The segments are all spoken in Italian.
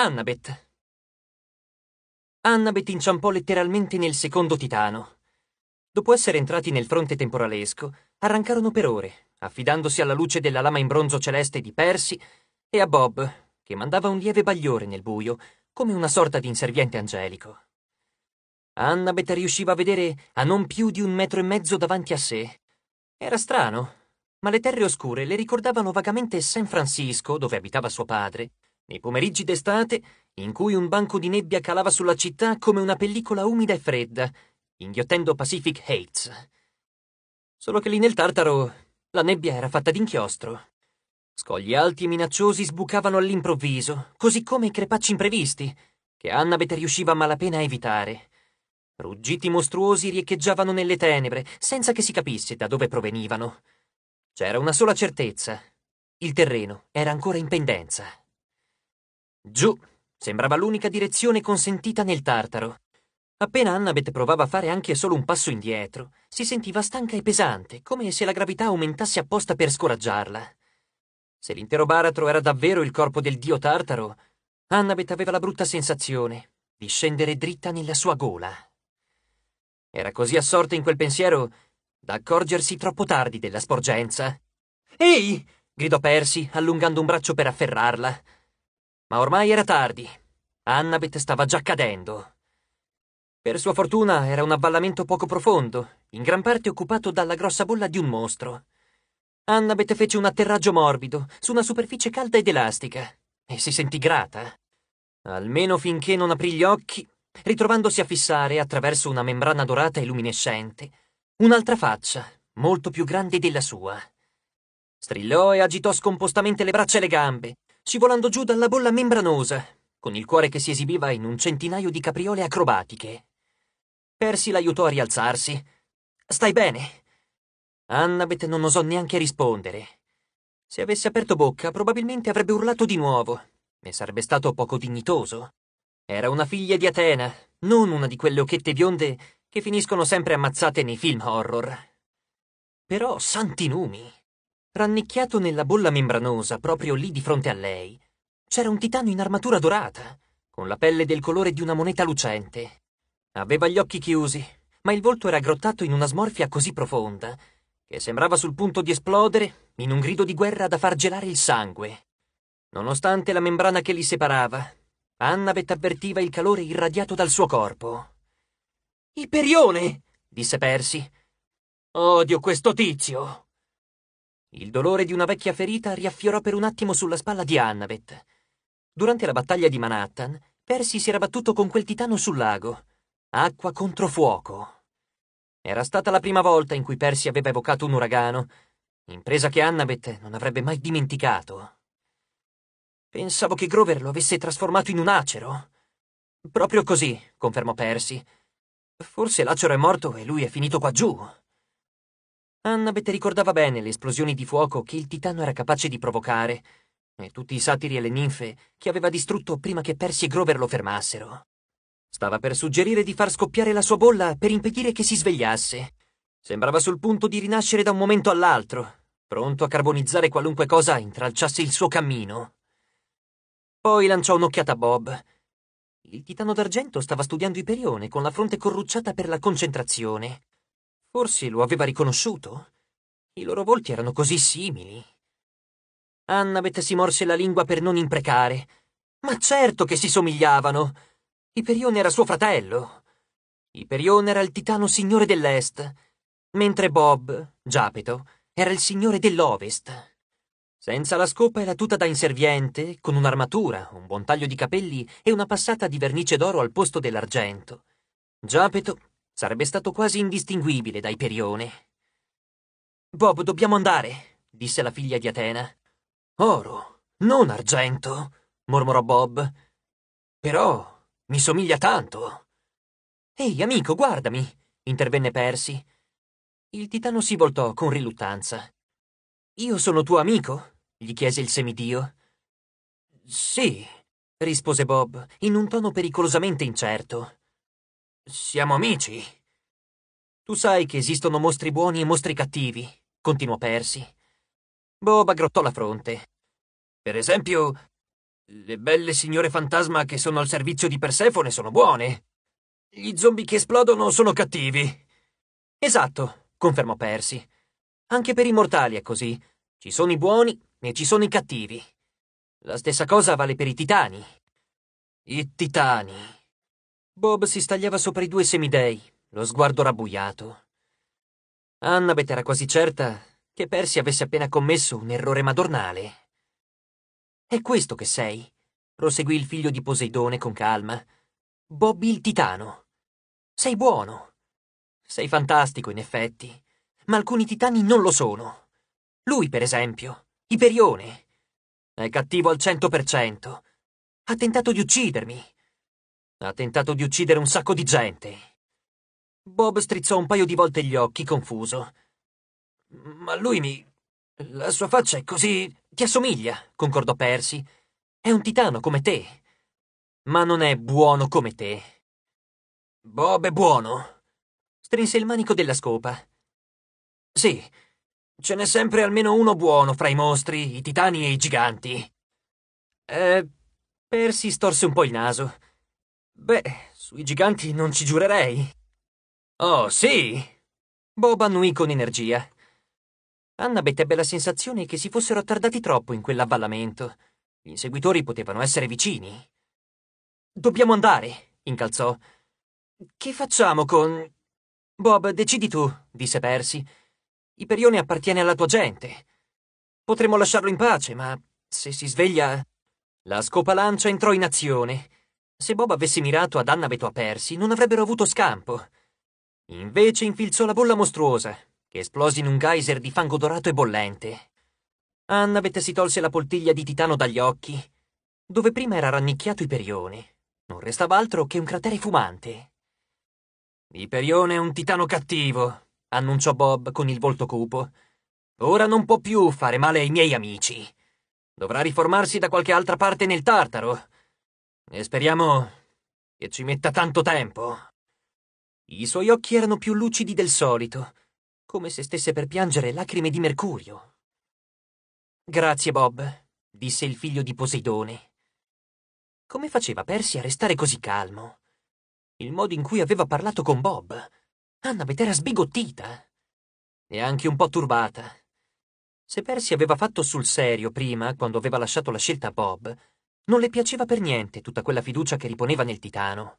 Annabeth. Annabeth inciampò letteralmente nel secondo titano. Dopo essere entrati nel fronte temporalesco, arrancarono per ore, affidandosi alla luce della lama in bronzo celeste di Percy e a Bob, che mandava un lieve bagliore nel buio, come una sorta di inserviente angelico. Annabeth riusciva a vedere a non più di un metro e mezzo davanti a sé. Era strano, ma le terre oscure le ricordavano vagamente San Francisco, dove abitava suo padre, nei pomeriggi d'estate, in cui un banco di nebbia calava sulla città come una pellicola umida e fredda, inghiottendo Pacific Heights. Solo che lì nel Tartaro la nebbia era fatta d'inchiostro. Scogli alti e minacciosi sbucavano all'improvviso, così come crepacci imprevisti, che Annabeth riusciva a malapena a evitare. Ruggiti mostruosi riecheggiavano nelle tenebre, senza che si capisse da dove provenivano. C'era una sola certezza. Il terreno era ancora in pendenza. Giù sembrava l'unica direzione consentita nel Tartaro. Appena Annabeth provava a fare anche solo un passo indietro, si sentiva stanca e pesante, come se la gravità aumentasse apposta per scoraggiarla. Se l'intero baratro era davvero il corpo del dio Tartaro, Annabeth aveva la brutta sensazione di scendere dritta nella sua gola. Era così assorta in quel pensiero da accorgersi troppo tardi della sporgenza. Ehi! gridò Percy, allungando un braccio per afferrarla. Ma ormai era tardi. Annabeth stava già cadendo. Per sua fortuna era un avvallamento poco profondo, in gran parte occupato dalla grossa bolla di un mostro. Annabeth fece un atterraggio morbido, su una superficie calda ed elastica, e si sentì grata. Almeno finché non aprì gli occhi, ritrovandosi a fissare, attraverso una membrana dorata e luminescente, un'altra faccia, molto più grande della sua. Strillò e agitò scompostamente le braccia e le gambe, scivolando giù dalla bolla membranosa, con il cuore che si esibiva in un centinaio di capriole acrobatiche. Percy l'aiutò a rialzarsi. Stai bene? Annabeth non osò neanche rispondere. Se avesse aperto bocca, probabilmente avrebbe urlato di nuovo, e sarebbe stato poco dignitoso. Era una figlia di Atena, non una di quelle occhette bionde che finiscono sempre ammazzate nei film horror. Però, santi numi! Rannicchiato nella bolla membranosa, proprio lì di fronte a lei, c'era un titano in armatura dorata, con la pelle del colore di una moneta lucente. Aveva gli occhi chiusi, ma il volto era grottato in una smorfia così profonda che sembrava sul punto di esplodere in un grido di guerra da far gelare il sangue. Nonostante la membrana che li separava, Annabeth avvertiva il calore irradiato dal suo corpo. Iperione! disse Percy. Odio questo tizio! Il dolore di una vecchia ferita riaffiorò per un attimo sulla spalla di Annabeth. Durante la battaglia di Manhattan, Percy si era battuto con quel titano sul lago. Acqua contro fuoco. Era stata la prima volta in cui Percy aveva evocato un uragano, impresa che Annabeth non avrebbe mai dimenticato. Pensavo che Grover lo avesse trasformato in un acero. Proprio così, confermò Percy. Forse l'acero è morto e lui è finito qua giù. Annabeth ricordava bene le esplosioni di fuoco che il titano era capace di provocare e tutti i satiri e le ninfe che aveva distrutto prima che Percy e Grover lo fermassero. Stava per suggerire di far scoppiare la sua bolla per impedire che si svegliasse. Sembrava sul punto di rinascere da un momento all'altro, pronto a carbonizzare qualunque cosa intralciasse il suo cammino. Poi lanciò un'occhiata a Bob. Il titano d'argento stava studiando Iperione con la fronte corrucciata per la concentrazione. Forse lo aveva riconosciuto? I loro volti erano così simili. Annabeth si morse la lingua per non imprecare. Ma certo che si somigliavano! Iperione era suo fratello. Iperione era il titano signore dell'Est, mentre Bob, Giapeto, era il signore dell'Ovest. Senza la scopa e la tuta da inserviente, con un'armatura, un buon taglio di capelli e una passata di vernice d'oro al posto dell'argento. Giapeto Sarebbe stato quasi indistinguibile da Iperione. Bob, dobbiamo andare, disse la figlia di Atena. Oro, non argento, mormorò Bob. Però mi somiglia tanto. Ehi, amico, guardami, intervenne Percy. Il titano si voltò con riluttanza. Io sono tuo amico? gli chiese il semidio. Sì, rispose Bob, in un tono pericolosamente incerto. Siamo amici. Tu sai che esistono mostri buoni e mostri cattivi, continuò Percy. Bob aggrottò la fronte. Per esempio, le belle signore fantasma che sono al servizio di Persefone sono buone. Gli zombie che esplodono sono cattivi. Esatto, confermò Percy. Anche per i mortali è così. Ci sono i buoni e ci sono i cattivi. La stessa cosa vale per i titani. I titani. Bob si stagliava sopra i due semidei, lo sguardo rabbuiato. Annabeth era quasi certa che Percy avesse appena commesso un errore madornale. È questo che sei, proseguì il figlio di Poseidone con calma. Bobby il titano. Sei buono. Sei fantastico, in effetti, ma alcuni titani non lo sono. Lui, per esempio, Iperione. È cattivo al cento per cento. Ha tentato di uccidermi. Ha tentato di uccidere un sacco di gente. Bob strizzò un paio di volte gli occhi, confuso. Ma lui mi... La sua faccia è così... Ti assomiglia, concordò Percy. È un titano come te. Ma non è buono come te. Bob è buono. Strinse il manico della scopa. Sì, ce n'è sempre almeno uno buono fra i mostri, i titani e i giganti. Eh... Percy storse un po' il naso. Beh, sui giganti non ci giurerei. Oh, sì! Bob annuì con energia. Annabeth ebbe la sensazione che si fossero attardati troppo in quell'avvallamento. Gli inseguitori potevano essere vicini. Dobbiamo andare, incalzò. Che facciamo con... Bob, decidi tu, disse Percy. Iperione appartiene alla tua gente. Potremmo lasciarlo in pace, ma se si sveglia... La scopa lancia entrò in azione. Se Bob avesse mirato ad o a Persi, non avrebbero avuto scampo. Invece infilzò la bolla mostruosa, che esplose in un geyser di fango dorato e bollente. Annabeth si tolse la poltiglia di titano dagli occhi, dove prima era rannicchiato Iperione. Non restava altro che un cratere fumante. Iperione è un titano cattivo, annunciò Bob con il volto cupo. Ora non può più fare male ai miei amici. Dovrà riformarsi da qualche altra parte nel Tartaro e speriamo che ci metta tanto tempo. I suoi occhi erano più lucidi del solito, come se stesse per piangere lacrime di mercurio. Grazie, Bob, disse il figlio di Poseidone. Come faceva Percy a restare così calmo? Il modo in cui aveva parlato con Bob. Annabeth era sbigottita. E anche un po' turbata. Se Percy aveva fatto sul serio prima, quando aveva lasciato la scelta a Bob, non le piaceva per niente tutta quella fiducia che riponeva nel titano.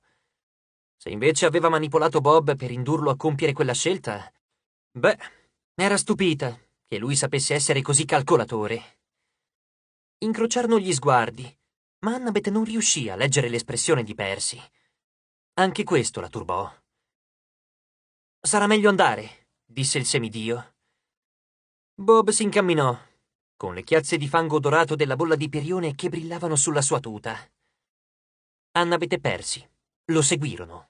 Se invece aveva manipolato Bob per indurlo a compiere quella scelta, beh, era stupita che lui sapesse essere così calcolatore. Incrociarono gli sguardi, ma Annabeth non riuscì a leggere l'espressione di Percy. Anche questo la turbò. Sarà meglio andare, disse il semidio. Bob si incamminò con le chiazze di fango dorato della bolla di Perione che brillavano sulla sua tuta. Anna vette persi. Lo seguirono.